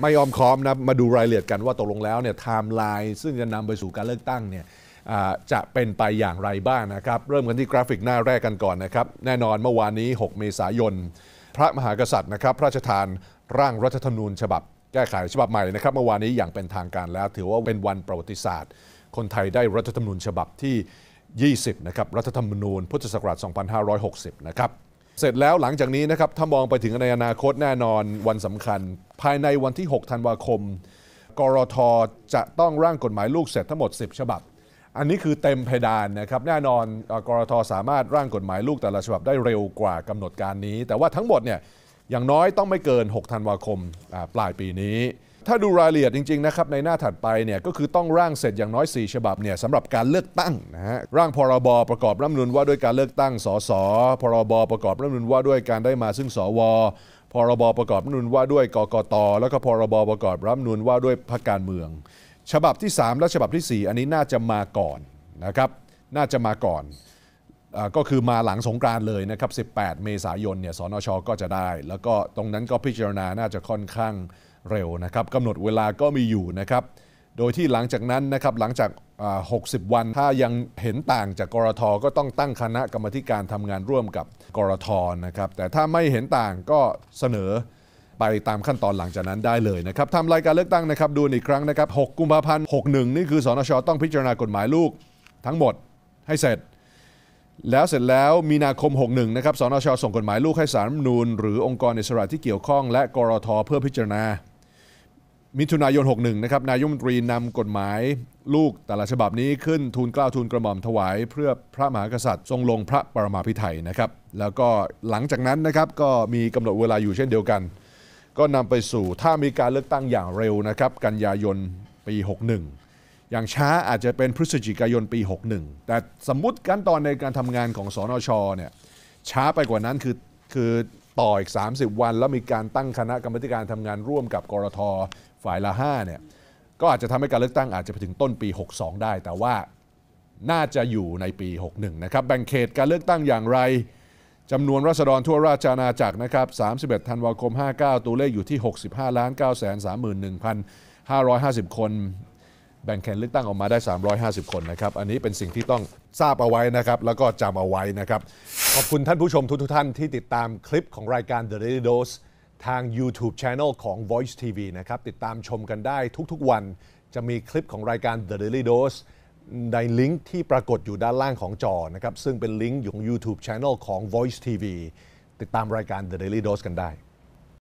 ไม่ยอมค้อมนะมาดูรายละเอียดกันว่าตกลงแล้วเนี่ยไทม์ไลน์ซึ่งจะนำไปสู่การเลือกตั้งเนี่ยจะเป็นไปอย่างไรบ้างนะครับเริ่มกันที่กราฟิกหน้าแรกกันก่อนนะครับ แน่นอนเมื่อวานนี้ 6 เมษายน พระมหากษัตริย์นะครับ พระราชทานร่างรัฐธรรมนูญฉบับแก้ไขฉบับใหม่นะครับเมื่อวานนี้อย่างเป็นทางการแล้ว ถือว่าเป็นวันประวัติศาสตร์ คนไทยได้รัฐธรรมนูญฉบับที่ 20 นะครับรัฐธรรมนูญพุทธศักราช2560 นะครับเสร็จแล้วหลังจากนี้นะครับถ้ามองไปถึงในอนาคตแน่นอนวันสำคัญ ภายในวันที่ 6 ธันวาคมกรทจะต้องร่างกฎหมายลูกเสร็จทั้งหมด 10 ฉบับ อันนี้คือเต็มเพดานนะครับแน่นอนกรทสามารถร่างกฎหมายลูกแต่ละฉบับได้เร็วกว่ากำหนดการนี้ แต่ว่าทั้งหมดเนี่ยอย่างน้อยต้องไม่เกิน 6 ธันวาคมปลายปีนี้ถ้าดูรายละเอียดจริงๆนะครับในหน้าถัดไปเนี่ยก็คือต้องร่างเสร็จอย่างน้อย 4 ฉบับเนี่ยสำหรับการเลือกตั้งนะฮะร่างพรบประกอบรัฐมนุนว่าด้วยการเลือกตั้งสสพรบประกอบรัฐมนุนว่าด้วยการได้มาซึ่งสวพรบประกอบรัฐมนุนว่าด้วยกกตแล้วก็พรบประกอบรัฐมนุนว่าด้วยพรรคการเมือง ฉบับที่ 3 และฉบับที่ 4 อันนี้น่าจะมาก่อนนะครับน่าจะมาก่อนก็คือมาหลังสงกรานเลยนะครับ18 เมษายนเนี่ยสนชก็จะได้ แล้วก็ตรงนั้นก็พิจารณาน่าจะค่อนข้างเร็วนะครับกำหนดเวลาก็มีอยู่นะครับ โดยที่หลังจากนั้นนะครับหลังจาก 60 วันถ้ายังเห็นต่างจากกรทก็ต้องตั้งคณะกรรมการทำงานร่วมกับกรทนะครับแต่ถ้าไม่เห็นต่างก็เสนอไปตามขั้นตอนหลังจากนั้นได้เลยนะครับทำรายการเลือกตั้งนะครับดูอีกครั้งนะครับ6กุมภาพันธ์ 61 นี่คือสอนชต้องพิจารณากฎหมายลูกทั้งหมดให้เสร็จ แล้วเสร็จแล้วมีนาคม 61นะครับสนชส่งกฎหมายลูกให้สารมนูนหรือองค์กรอิสระที่เกี่ยวข้องและกรทเพื่อพิจารณามิถุนายน 61 นะครับ นายมนตรีนำกฎหมายลูกแต่ละฉบับนี้ขึ้น ทูลเกล้าทูลกระหม่อมถวาย เพื่อพระมหากษัตริย์ทรงลงพระปรมาภิไธยนะครับ แล้วก็หลังจากนั้นนะครับก็มีกำหนดเวลาอยู่เช่นเดียวกัน ก็นำไปสู่ถ้ามีการเลือกตั้งอย่างเร็วนะครับกันยายนปี 61 อย่างช้าอาจจะเป็นพฤศจิกายนปี 61 แต่สมมติขั้นตอนในการทำงานของสอนชเนี่ยช้าไปกว่านั้นคือคือต่ออีก 30 วันแล้วมีการตั้งคณะกรรมการทำงานร่วมกับกรทฝ่ายละ5เนี่ยก็อาจจะทำให้การเลือกตั้งอาจจะไปถึงต้นปี 62 ได้ แต่ว่าน่าจะอยู่ในปี 61 นะครับ แบ่งเขตการเลือกตั้งอย่างไรจำนวนรัษฎรทั่วราชอาณาจักรนะครับ31ธันวาคม 59ตัวเลขอยู่ที่ 65ล้าน9 3 1 5 5 0 คนแบ่งเขตเลือกตั้งออกมาได้ 350 คนนะครับ อันนี้เป็นสิ่งที่ต้องทราบเอาไว้นะครับ แล้วก็จำเอาไว้นะครับ ขอบคุณท่านผู้ชมทุกท่านที่ติดตามคลิปของรายการ The Daily Dose ทาง YouTube Channel ของ Voice TV นะครับ ติดตามชมกันได้ทุก ๆ วัน จะมีคลิปของรายการ The Daily Dose ในลิงก์ที่ปรากฏอยู่ด้านล่างของจอ นะครับ ซึ่งเป็นลิงก์อยู่ของ YouTube Channel ของ Voice TV ติดตามรายการ The Daily Dose กันได้